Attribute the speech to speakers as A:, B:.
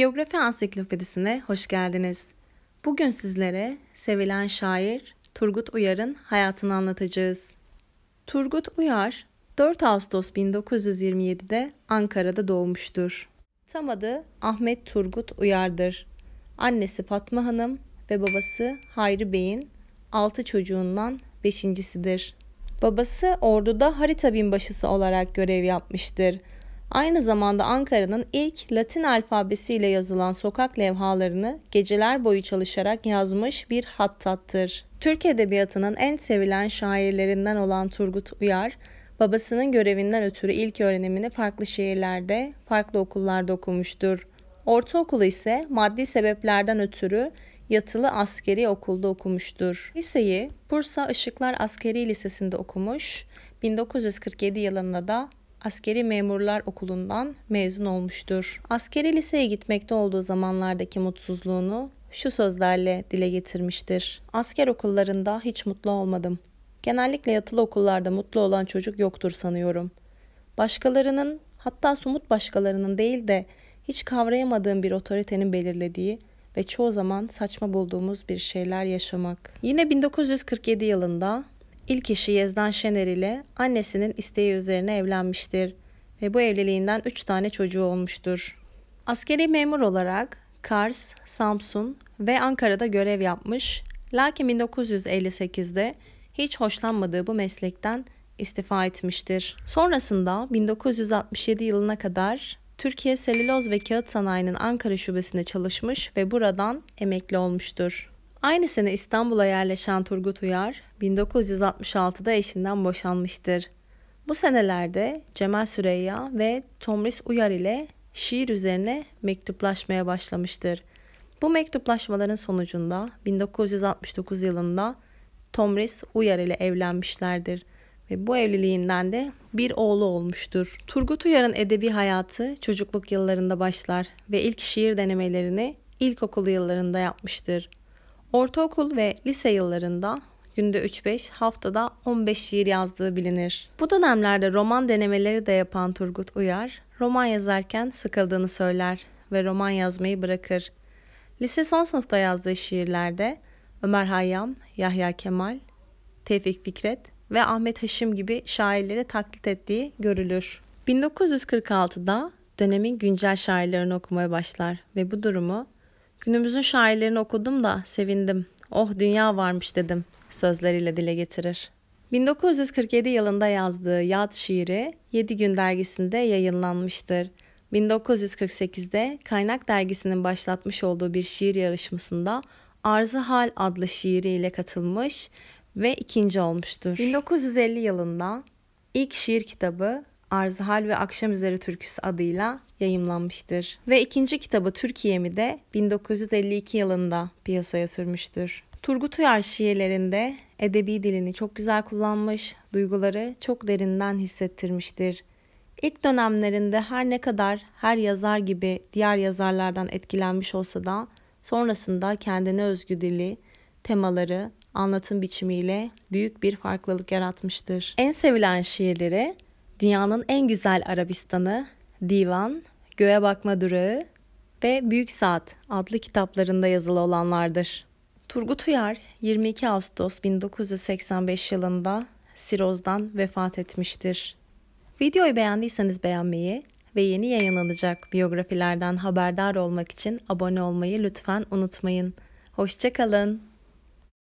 A: Biyografi Ansiklopedisi'ne hoş geldiniz. Bugün sizlere sevilen şair Turgut Uyar'ın hayatını anlatacağız. Turgut Uyar 4 Ağustos 1927'de Ankara'da doğmuştur. Tam adı Ahmet Turgut Uyar'dır. Annesi Fatma Hanım ve babası Hayri Bey'in 6 çocuğundan 5.sidir. Babası orduda harita binbaşısı olarak görev yapmıştır. Aynı zamanda Ankara'nın ilk Latin alfabesiyle yazılan sokak levhalarını geceler boyu çalışarak yazmış bir hattattır. Türk edebiyatının en sevilen şairlerinden olan Turgut Uyar, babasının görevinden ötürü ilk öğrenimini farklı şehirlerde, farklı okullarda okumuştur. Ortaokulu ise maddi sebeplerden ötürü yatılı askeri okulda okumuştur. Liseyi Bursa Işıklar Askeri Lisesi'nde okumuş, 1947 yılında da Askeri Memurlar Okulu'ndan mezun olmuştur. Askeri liseye gitmekte olduğu zamanlardaki mutsuzluğunu şu sözlerle dile getirmiştir. Asker okullarında hiç mutlu olmadım. Genellikle yatılı okullarda mutlu olan çocuk yoktur sanıyorum. Başkalarının, hatta somut başkalarının değil de hiç kavrayamadığım bir otoritenin belirlediği ve çoğu zaman saçma bulduğumuz bir şeyler yaşamak. Yine 1947 yılında İlk eşi Yezdan Şener ile annesinin isteği üzerine evlenmiştir ve bu evliliğinden 3 tane çocuğu olmuştur. Askeri memur olarak Kars, Samsun ve Ankara'da görev yapmış lakin 1958'de hiç hoşlanmadığı bu meslekten istifa etmiştir. Sonrasında 1967 yılına kadar Türkiye Selüloz ve Kağıt Sanayi'nin Ankara Şubesi'nde çalışmış ve buradan emekli olmuştur. Aynı sene İstanbul'a yerleşen Turgut Uyar, 1966'da eşinden boşanmıştır. Bu senelerde Cemal Süreyya ve Tomris Uyar ile şiir üzerine mektuplaşmaya başlamıştır. Bu mektuplaşmaların sonucunda 1969 yılında Tomris Uyar ile evlenmişlerdir ve bu evliliğinden de bir oğlu olmuştur. Turgut Uyar'ın edebi hayatı çocukluk yıllarında başlar ve ilk şiir denemelerini ilkokul yıllarında yapmıştır. Ortaokul ve lise yıllarında günde 3-5, haftada 15 şiir yazdığı bilinir. Bu dönemlerde roman denemeleri de yapan Turgut Uyar, roman yazarken sıkıldığını söyler ve roman yazmayı bırakır. Lise son sınıfta yazdığı şiirlerde Ömer Hayyam, Yahya Kemal, Tevfik Fikret ve Ahmet Haşim gibi şairleri taklit ettiği görülür. 1946'da dönemin güncel şairlerini okumaya başlar ve bu durumu günümüzün şairlerini okudum da sevindim Oh dünya varmış dedim sözleriyle dile getirir. 1947 yılında yazdığı yat şiiri 7 gün dergisinde yayınlanmıştır. 1948'de Kaynak dergisinin başlatmış olduğu bir şiir yarışmasında Arzı Hal adlı şiiriyle katılmış ve ikinci olmuştur. 1950 yılında ilk şiir kitabı Arzhal ve Akşam Üzeri Türküsü adıyla yayımlanmıştır. Ve ikinci kitabı Türkiye'mi de 1952 yılında piyasaya sürmüştür. Turgut Uyar şiirlerinde edebi dilini çok güzel kullanmış, duyguları çok derinden hissettirmiştir. İlk dönemlerinde her ne kadar her yazar gibi diğer yazarlardan etkilenmiş olsa da sonrasında kendine özgü dili, temaları, anlatım biçimiyle büyük bir farklılık yaratmıştır. En sevilen şiirleri Dünyanın en güzel Arabistanı, Divan, Göğe Bakma Durağı ve Büyük Saat adlı kitaplarında yazılı olanlardır. Turgut Uyar 22 Ağustos 1985 yılında sirozdan vefat etmiştir. Videoyu beğendiyseniz beğenmeyi ve yeni yayınlanacak biyografilerden haberdar olmak için abone olmayı lütfen unutmayın. Hoşçakalın.